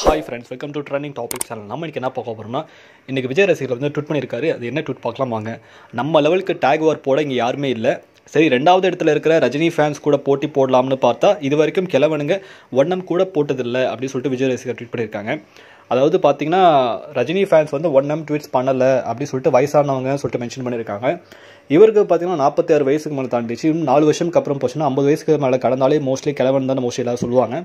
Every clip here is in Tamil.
hi friends welcome to trending topic channel நம்ம இன்றைக்கி என்ன பார்க்க போகிறோம்னா இன்றைக்கி விஜய் ரசிகர் வந்து ட்விட் பண்ணியிருக்காரு அது என்ன ட்விட் பார்க்கலாம் வாங்க நம்ம லெவலுக்கு டேக் வார் போட இங்கே யாருமே இல்லை சரி ரெண்டாவது இடத்துல இருக்கிற ரஜினி ஃபேன்ஸ் கூட போட்டி போடலாம்னு பார்த்தா இது வரைக்கும் கிழவனுங்க ஒன்னம் கூட போட்டதில்லை அப்படின்னு சொல்லிட்டு விஜய் ரசிகர் ட்விட் பண்ணியிருக்காங்க அதாவது பார்த்தீங்கன்னா ரஜினி ஃபேன்ஸ் வந்து ஒன் எம் ட்வீட்ஸ் பண்ணலை அப்படின்னு சொல்லிட்டு வயசானவங்க சொல்லிட்டு மென்ஷன் பண்ணியிருக்காங்க இவருக்கு பார்த்தீங்கன்னா நாற்பத்தி ஆறு வயசுக்கு மேலே தாண்டிச்சு இன்னும் நாலு வருஷம் அப்புறம் போச்சுன்னா ஐம்பது வயசுக்கு மேலே கடந்தாலே மோஸ்ட்லி கிழவன் தான் மோஸ்ட்லி எல்லாம் சொல்லுவாங்க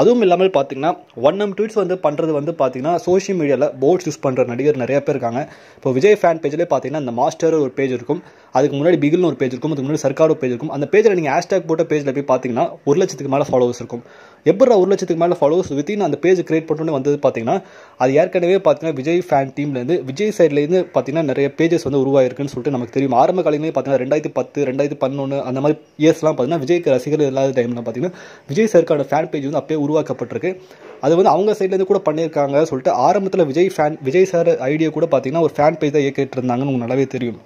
அதுவும் இல்லாமல் பார்த்தீங்கன்னா ஒன் எம் ட்வீட்ஸ் வந்து பண்ணுறது வந்து பார்த்தீங்கன்னா சோஷியல் மீடியாவில் போர்ட்ஸ் யூஸ் பண்ணுற நடிகர் நிறைய பேர் இருக்காங்க இப்போ விஜய் ஃபேன் பேஜ்லேயே பார்த்தீங்கன்னா அந்த மாஸ்டர் ஒரு பேஜ் இருக்கும் அதுக்கு முன்னாடி பிகில்னு ஒரு பேஜ் இருக்கும் அதுக்கு முன்னாடி சர்க்கார் ஒரு பேஜ் இருக்கும் அந்த பேஜில் நீங்கள் ஹேஷ்டாக் போட்ட பேஜில் போய் பார்த்தீங்கன்னா ஒரு லட்சத்துக்கு மேலே ஃபாலோவர்ஸ் இருக்கும் எப்படி ஒரு லட்சத்துக்கு மேலே ஃபாலோவர்ஸ் வித்தின் அந்த பேஜ் கிரியேட் பண்ணோன்னே வந்தது பார்த்தீங்கன்னா அது ஏற்கனவே பார்த்தீங்கன்னா விஜய் ஃபேன் டீம்லேருந்து விஜய் சைட்லேருந்து பார்த்தீங்கன்னா நிறைய பேஜஸ் வந்து உருவாயிருக்குன்னு சொல்லிட்டு நமக்கு தெரியும் ஆரம்ப காலங்களே பார்த்தீங்கன்னா ரெண்டாயிரத்தி பத்து ரெண்டாயிரத்தி பதினொன்று அந்த மாதிரி இயர்ஸ்லாம் பார்த்தீங்கன்னா விஜய்க்கு ரசிகர்கள் இல்லாத டைம்லாம் பார்த்தீங்கன்னா விஜய் சருக்கான ஃபேன் பேஜ் வந்து அப்பயே உருவாக்கப்பட்டிருக்கு அது வந்து அவங்க சைட்லேருந்து கூட பண்ணியிருக்காங்க சொல்லிட்டு ஆரம்பத்தில் Vijay fan Vijay sir idea கூட பார்த்தீங்கன்னா ஒரு ஃபேன் பேஜ் தான் இயக்கிட்டு இருந்தாங்கன்னு உங்களுக்கு நல்லாவே தெரியும்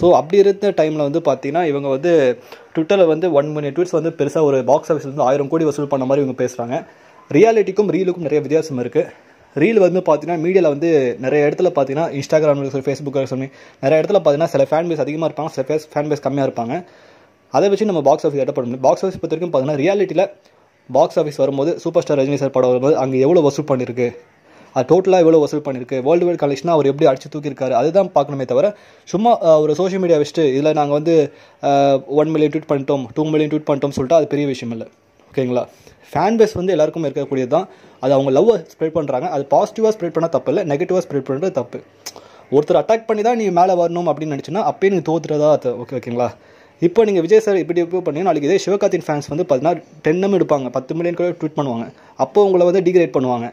ஸோ அப்படி இருந்த டைமில் வந்து பார்த்தீங்கன்னா இவங்க வந்து ட்விட்டரில் வந்து ஒன் மணி ட்வீட்ஸ் வந்து பெருசாக ஒரு பாக்ஸ் ஆஃபீஸ்லேருந்து ஆயிரம் கோடி வசூல் பண்ண மாதிரி இவங்க பேசுகிறாங்க ரியாலிட்டிக்கும் ரீலுக்கும் நிறைய வித்தியாசம் இருக்குது ரீல் வந்து பார்த்தீங்கன்னா மீடியாவில் வந்து நிறைய இடத்துல பார்த்தீங்கன்னா இன்ஸ்டாகிராமில் சொல்லி ஃபேஸ்புக்கில் சொல்லி நிறைய இடத்துல பார்த்தீங்கன்னா சில ஃபேன் பேஸ் அதிகமாக இருப்பாங்க சில ஃபேஸ் ஃபேன் பேஸ் கம்மியாக இருப்பாங்க அதை வச்சு நம்ம பாக்ஸ் ஆஃபீஸ் எடப்பட பண்ண முடியும் பாக்ஸ் ஆஃபீஸ் பொறுத்த வரைக்கும் பார்த்தீங்கன்னா ரியாலிட்டியில் பாக்ஸ் ஆஃபீஸ் வரும்போது சூப்பர் ஸ்டார் ரஜினி சார் படம் வரும்போது அங்கே எவ்வளோ வசூல் பண்ணியிருக்கு அது டோட்டலாக எவ்வளோ வசூல் பண்ணியிருக்கு வேர்ல்டு வைட் கலெக்ஷனாக அவர் எப்படி அடிச்சு தூக்கியிருக்காரு அதுதான் பார்க்கணுமே தவிர சும்மா ஒரு சோஷியல் மீடியா வச்சுட்டு இதில் நாங்கள் வந்து ஒன் மில்லியன் ட்வீட் பண்ணிட்டோம் டூ மில்லியன் ட்வீட் பண்ணிட்டோம்னு சொல்லிட்டு அது பெரிய விஷயம் இல்லை ஓகேங்களா ஃபேன் பேஸ் வந்து எல்லாருக்கும் இருக்கக்கூடியது தான் அது அவங்க லவ் ஸ்ப்ரெட் பண்ணுறாங்க அது பாசிட்டிவாக ஸ்ப்ரெட் பண்ணால் தப்பு இல்லை நெகட்டிவாக ஸ்ப்ரெட் பண்ணுறது தப்பு ஒருத்தர் அட்டாக் பண்ணி தான் நீ மேலே வரணும் அப்படின்னு நினச்சின்னா அப்பயே நீங்கள் தோத்துறதா ஓகே ஓகேங்களா இப்போ நீங்கள் விஜய் சார் இப்படி இப்போ பண்ணி நாளைக்கு இதே சிவகார்த்தின் ஃபேன்ஸ் வந்து பார்த்தீங்கன்னா டென்னும் எடுப்பாங்க பத்து மில்லியன் கூட ட்வீட் பண்ணுவாங்க அப்போ உங்களை வந்து டிகிரேட் பண்ணுவாங்க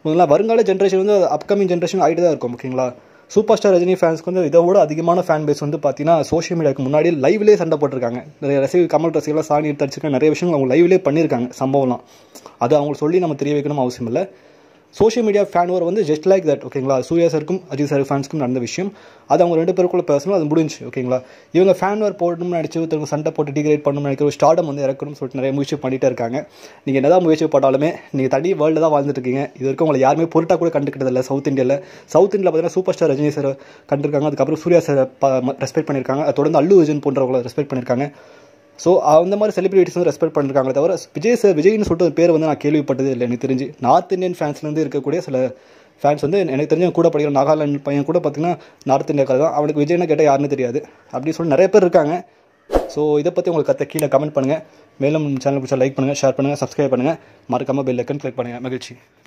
ஓகேங்களா வருங்கால ஜென்ரேஷன் வந்து அப்கமிங் ஜென்ரேஷன் ஆகிட்டு தான் இருக்கும் ஓகேங்களா சூப்பர் ஸ்டார் ரஜினி ஃபேன்ஸ்க்கு வந்து இதை விட அதிகமான ஃபேன் பேஸ் வந்து பார்த்தீங்கன்னா சோஷியல் மீடியாவுக்கு முன்னாடி லைவ்லேயே சண்டை போட்டிருக்காங்க நிறைய ரசிக கமல் ரசிகர்களாக சாணி எடுத்து அடிச்சிருக்காங்க நிறைய விஷயங்கள் அவங்க லைவ்லேயே பண்ணியிருக்காங்க சம்பவம்லாம் அது அவங்களுக்கு சொல்லி நம்ம தெரிய வைக்கணும் அவசியம் இல்லை சோஷியல் மீடியா ஃபேன் ஓர் வந்து ஜஸ்ட் லைக் தட் ஓகேங்களா சூர்யா சருக்கும் அஜித் சார் ஃபேன்ஸ்க்கும் நடந்த விஷயம் அது அவங்க ரெண்டு பேருக்குள்ள பேசணும் அது முடிஞ்சு ஓகேங்களா இவங்க ஃபேன் வேர் போடணும்னு நினச்சி ஒருத்தவங்க சண்டை போட்டு டிகிரேட் பண்ணணும்னு நினைக்கிற ஒரு ஸ்டார்டம் வந்து இறக்கணும்னு சொல்லிட்டு நிறைய முயற்சி பண்ணிகிட்டே இருக்காங்க நீங்கள் என்ன தான் முயற்சி போட்டாலுமே நீங்கள் தனி வேர்ல்டு தான் வாழ்ந்துட்டு இருக்கீங்க இது வரைக்கும் உங்களை யாருமே பொருட்டாக கூட கண்டுக்கிட்டதில்ல சவுத் இந்தியாவில் சவுத் இந்தியாவில் பார்த்தீங்கன்னா சூப்பர் ஸ்டார் ரஜினி சார் கண்டிருக்காங்க அதுக்கப்புறம் சூர்யா சார் ரெஸ்பெக்ட் பண்ணியிருக்காங்க தொடர்ந்து அல்லு விஜன் போன்றவங்களை ரெஸ்பெக்ட் பண்ணியிருக்காங்க ஸோ அந்த மாதிரி செலிபிரிட்டிஸ் வந்து ரெஸ்பெக்ட் பண்ணிருக்காங்களே தவிர விஜய் சார் விஜய்னு சொல்லிட்டு ஒரு பேர் வந்து நான் கேள்விப்பட்டது இல்லை எனக்கு தெரிஞ்சு நார்த் இந்தியன் ஃபேன்ஸ்லேருந்து இருக்கக்கூடிய சில ஃபேன்ஸ் வந்து எனக்கு தெரிஞ்ச கூட படிக்கிற நாகாலாண்ட் பையன் கூட பார்த்திங்கன்னா நார்த் இந்தியாக்கார தான் அவனுக்கு விஜய்னா கேட்டால் யாருன்னு தெரியாது அப்படின்னு சொல்லி நிறைய பேர் இருக்காங்க ஸோ இதை பற்றி உங்களுக்கு கற்று கீழே கமெண்ட் பண்ணுங்கள் மேலும் சேனல் பிடிச்சா லைக் பண்ணுங்கள் ஷேர் பண்ணுங்கள் சப்ஸ்கிரைப் பண்ணுங்கள் மறக்காமல் பெல் ஐக்கன் கிளிக் பண்ணுங்கள் மகிழ்ச்சி